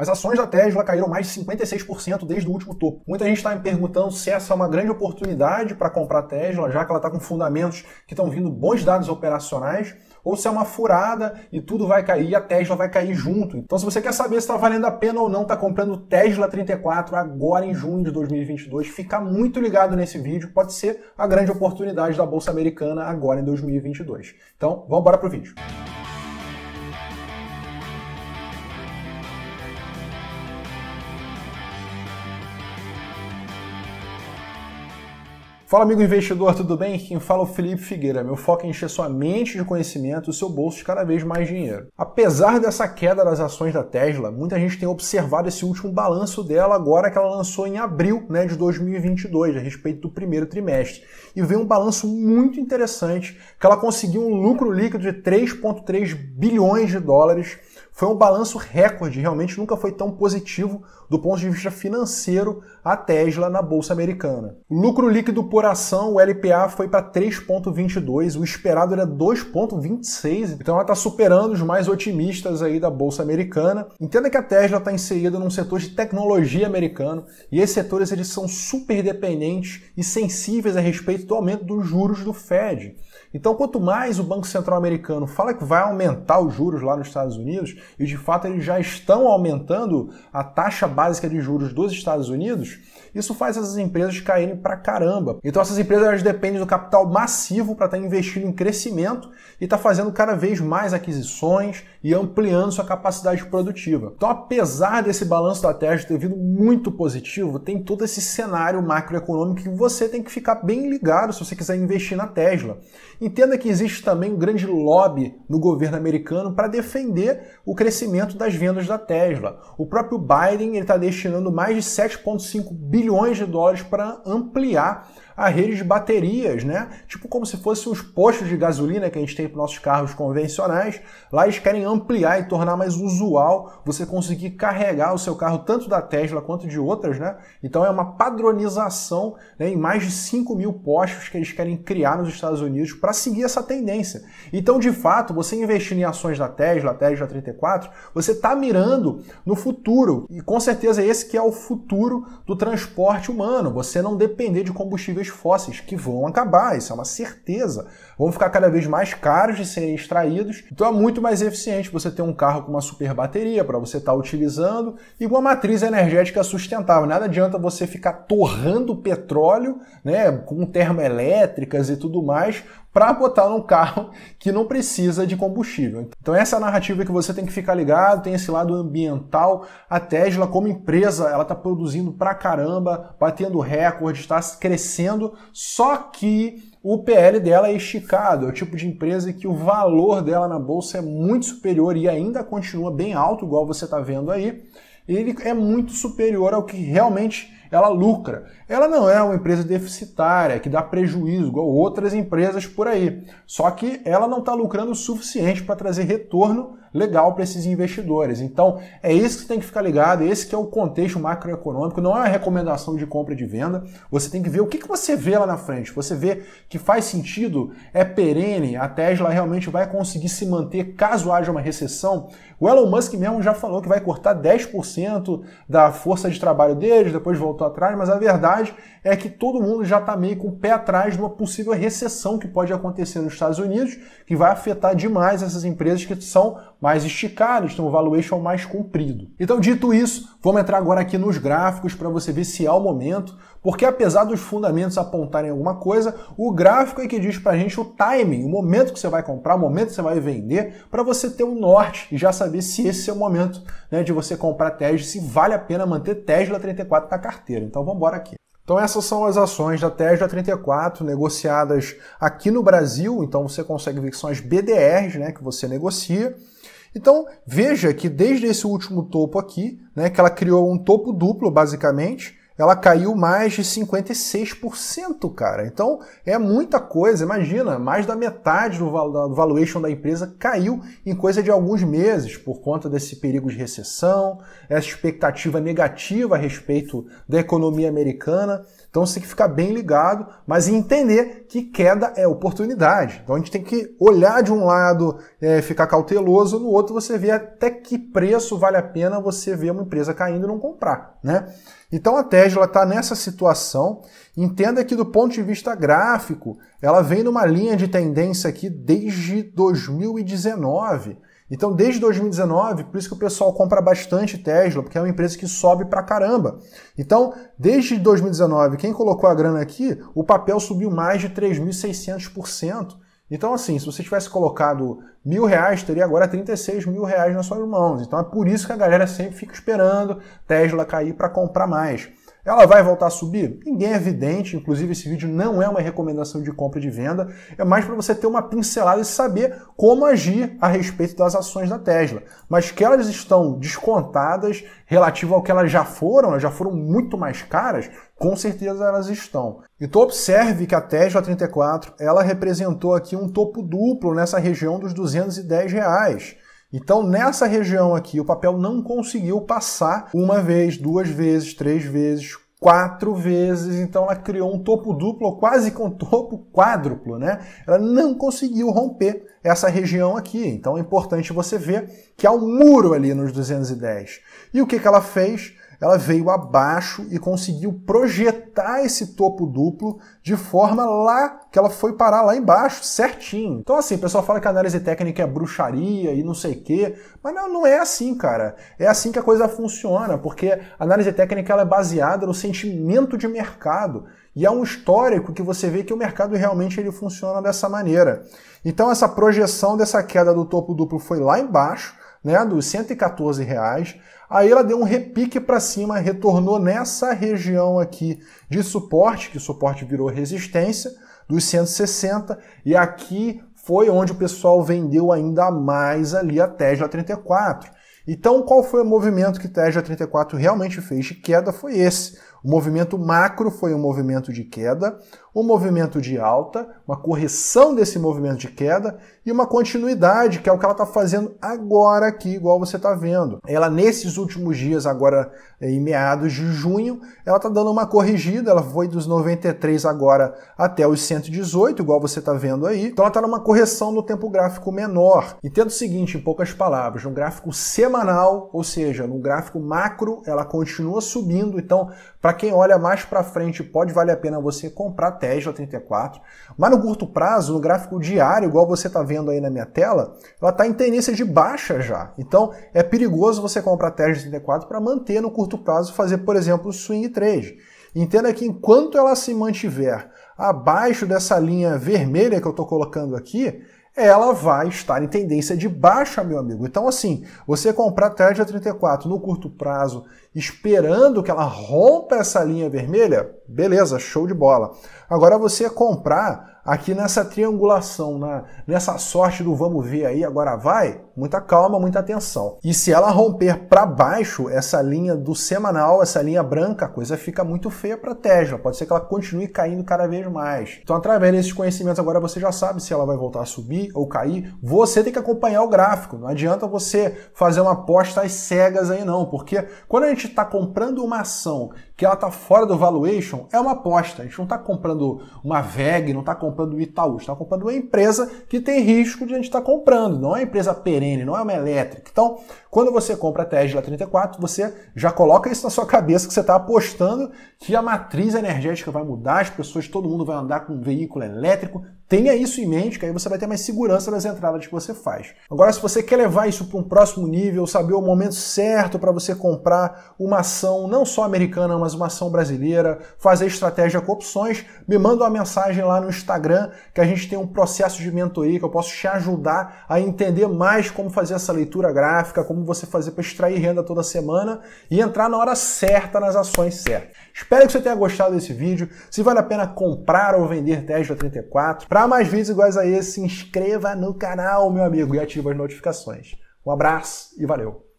As ações da Tesla caíram mais de 56% desde o último topo. Muita gente está me perguntando se essa é uma grande oportunidade para comprar a Tesla, já que ela está com fundamentos que estão vindo bons dados operacionais, ou se é uma furada e tudo vai cair e a Tesla vai cair junto. Então, se você quer saber se está valendo a pena ou não, está comprando Tesla 34 agora em junho de 2022, fica muito ligado nesse vídeo, pode ser a grande oportunidade da Bolsa Americana agora em 2022. Então, vamos para o vídeo. Fala, amigo investidor, tudo bem? Quem fala é o Felipe Figueira. Meu foco é encher sua mente de conhecimento e o seu bolso de cada vez mais dinheiro. Apesar dessa queda das ações da Tesla, muita gente tem observado esse último balanço dela agora que ela lançou em abril né, de 2022, a respeito do primeiro trimestre. E veio um balanço muito interessante, que ela conseguiu um lucro líquido de 3,3 bilhões de dólares, foi um balanço recorde, realmente nunca foi tão positivo do ponto de vista financeiro a Tesla na bolsa americana. O lucro líquido por ação, o LPA, foi para 3,22, o esperado era 2,26, então ela está superando os mais otimistas aí da bolsa americana. Entenda que a Tesla está inserida num setor de tecnologia americano e esses setores eles são super dependentes e sensíveis a respeito do aumento dos juros do Fed. Então, quanto mais o Banco Central americano fala que vai aumentar os juros lá nos Estados Unidos, e de fato eles já estão aumentando a taxa básica de juros dos Estados Unidos, isso faz essas empresas caírem pra caramba. Então, essas empresas dependem do capital massivo para estar tá investindo em crescimento e estar tá fazendo cada vez mais aquisições e ampliando sua capacidade produtiva. Então, apesar desse balanço da Tesla ter vindo muito positivo, tem todo esse cenário macroeconômico que você tem que ficar bem ligado se você quiser investir na Tesla. Entenda que existe também um grande lobby no governo americano para defender o crescimento das vendas da Tesla. O próprio Biden está destinando mais de 7,5 bilhões de dólares para ampliar a rede de baterias, né? Tipo como se fossem os postos de gasolina que a gente tem para nossos carros convencionais. Lá eles querem ampliar e tornar mais usual você conseguir carregar o seu carro tanto da Tesla quanto de outras, né? Então é uma padronização né, em mais de 5 mil postos que eles querem criar nos Estados Unidos para para seguir essa tendência. Então, de fato, você investindo em ações da Tesla, Tesla 34, você está mirando no futuro. E com certeza esse que é o futuro do transporte humano. Você não depender de combustíveis fósseis, que vão acabar, isso é uma certeza. Vão ficar cada vez mais caros de serem extraídos. Então é muito mais eficiente você ter um carro com uma super bateria para você estar tá utilizando e uma matriz energética sustentável. Nada adianta você ficar torrando petróleo, né, com termoelétricas e tudo mais, para botar num carro que não precisa de combustível. Então essa é a narrativa que você tem que ficar ligado, tem esse lado ambiental. A Tesla como empresa, ela está produzindo pra caramba, batendo recorde, está crescendo, só que o PL dela é esticado, é o tipo de empresa que o valor dela na bolsa é muito superior e ainda continua bem alto, igual você está vendo aí. Ele é muito superior ao que realmente ela lucra. Ela não é uma empresa deficitária que dá prejuízo, igual outras empresas por aí. Só que ela não está lucrando o suficiente para trazer retorno legal para esses investidores. Então, é isso que você tem que ficar ligado, esse que é o contexto macroeconômico, não é uma recomendação de compra e de venda. Você tem que ver o que, que você vê lá na frente. Você vê que faz sentido, é perene, a Tesla realmente vai conseguir se manter caso haja uma recessão. O Elon Musk mesmo já falou que vai cortar 10% da força de trabalho deles, depois voltou atrás, mas a verdade é que todo mundo já está meio com o pé atrás de uma possível recessão que pode acontecer nos Estados Unidos, que vai afetar demais essas empresas que são mais esticados, tem então um valuation é mais comprido. Então, dito isso, vamos entrar agora aqui nos gráficos para você ver se há o momento, porque apesar dos fundamentos apontarem alguma coisa, o gráfico é que diz para a gente o timing, o momento que você vai comprar, o momento que você vai vender, para você ter um norte e já saber se esse é o momento né, de você comprar Tesla, se vale a pena manter Tesla 34 na carteira. Então, vamos embora aqui. Então essas são as ações da Tesla 34 negociadas aqui no Brasil, então você consegue ver que são as BDRs, né, que você negocia. Então veja que desde esse último topo aqui, né, que ela criou um topo duplo basicamente, ela caiu mais de 56%, cara. Então é muita coisa. Imagina, mais da metade do valuation da empresa caiu em coisa de alguns meses por conta desse perigo de recessão, essa expectativa negativa a respeito da economia americana. Então você tem que ficar bem ligado, mas entender que queda é oportunidade. Então a gente tem que olhar de um lado, é, ficar cauteloso, no outro você vê até que preço vale a pena você ver uma empresa caindo e não comprar, né? Então a Tesla está nessa situação. Entenda que do ponto de vista gráfico, ela vem numa linha de tendência aqui desde 2019. Então, desde 2019, por isso que o pessoal compra bastante Tesla, porque é uma empresa que sobe pra caramba. Então, desde 2019, quem colocou a grana aqui, o papel subiu mais de 3.600%. Então, assim, se você tivesse colocado mil reais, teria agora 36 mil reais nas suas mãos. Então é por isso que a galera sempre fica esperando Tesla cair para comprar mais. Ela vai voltar a subir? Ninguém é evidente, inclusive esse vídeo não é uma recomendação de compra e de venda, é mais para você ter uma pincelada e saber como agir a respeito das ações da Tesla. Mas que elas estão descontadas relativo ao que elas já foram, elas já foram muito mais caras, com certeza elas estão. Então observe que a Tesla 34, ela representou aqui um topo duplo nessa região dos 210 reais. Então, nessa região aqui, o papel não conseguiu passar uma vez, duas vezes, três vezes, quatro vezes, então ela criou um topo duplo, quase com topo quádruplo, né? Ela não conseguiu romper essa região aqui, então é importante você ver que há um muro ali nos 210. E o que, que ela fez? ela veio abaixo e conseguiu projetar esse topo duplo de forma lá que ela foi parar lá embaixo, certinho. Então assim, o pessoal fala que a análise técnica é bruxaria e não sei o quê, mas não, não é assim, cara. É assim que a coisa funciona, porque a análise técnica ela é baseada no sentimento de mercado. E é um histórico que você vê que o mercado realmente ele funciona dessa maneira. Então essa projeção dessa queda do topo duplo foi lá embaixo, né, dos 114 reais. Aí ela deu um repique para cima, retornou nessa região aqui de suporte, que suporte virou resistência, dos 160, e aqui foi onde o pessoal vendeu ainda mais ali a Tesla 34. Então, qual foi o movimento que Tesla 34 realmente fez de queda? Foi esse o movimento macro foi um movimento de queda, um movimento de alta, uma correção desse movimento de queda e uma continuidade, que é o que ela está fazendo agora aqui, igual você está vendo. Ela, nesses últimos dias, agora eh, em meados de junho, ela está dando uma corrigida, ela foi dos 93 agora até os 118, igual você está vendo aí. Então ela está numa correção no tempo gráfico menor. Entenda o seguinte, em poucas palavras, no gráfico semanal, ou seja, no gráfico macro, ela continua subindo, então para quem olha mais para frente, pode valer a pena você comprar Tesla 34, mas no curto prazo, no gráfico diário, igual você está vendo aí na minha tela, ela está em tendência de baixa já. Então é perigoso você comprar Tesla 34 para manter no curto prazo, fazer, por exemplo, swing trade. Entenda que enquanto ela se mantiver abaixo dessa linha vermelha que eu estou colocando aqui, ela vai estar em tendência de baixa, meu amigo. Então, assim, você comprar Treasury 34 no curto prazo, esperando que ela rompa essa linha vermelha, beleza, show de bola. Agora, você comprar aqui nessa triangulação, né? nessa sorte do vamos ver aí, agora vai, muita calma, muita atenção. E se ela romper para baixo essa linha do semanal, essa linha branca, a coisa fica muito feia para Tesla. Pode ser que ela continue caindo cada vez mais. Então, através desses conhecimentos, agora você já sabe se ela vai voltar a subir ou cair. Você tem que acompanhar o gráfico. Não adianta você fazer uma aposta às cegas aí, não, porque quando a gente está comprando uma ação que ela está fora do valuation é uma aposta. A gente não está comprando uma VEG, não está comprando o Itaú, está comprando uma empresa que tem risco de a gente estar tá comprando, não é uma empresa perene, não é uma elétrica. Então, quando você compra a Tesla 34, você já coloca isso na sua cabeça que você está apostando que a matriz energética vai mudar, as pessoas, todo mundo vai andar com um veículo elétrico, Tenha isso em mente, que aí você vai ter mais segurança nas entradas que você faz. Agora, se você quer levar isso para um próximo nível, saber o momento certo para você comprar uma ação não só americana, mas uma ação brasileira, fazer estratégia com opções, me manda uma mensagem lá no Instagram que a gente tem um processo de mentoria que eu posso te ajudar a entender mais como fazer essa leitura gráfica, como você fazer para extrair renda toda semana e entrar na hora certa nas ações certas. Espero que você tenha gostado desse vídeo. Se vale a pena comprar ou vender Tesla 34, para mais vídeos iguais a esse, se inscreva no canal, meu amigo, e ative as notificações. Um abraço e valeu!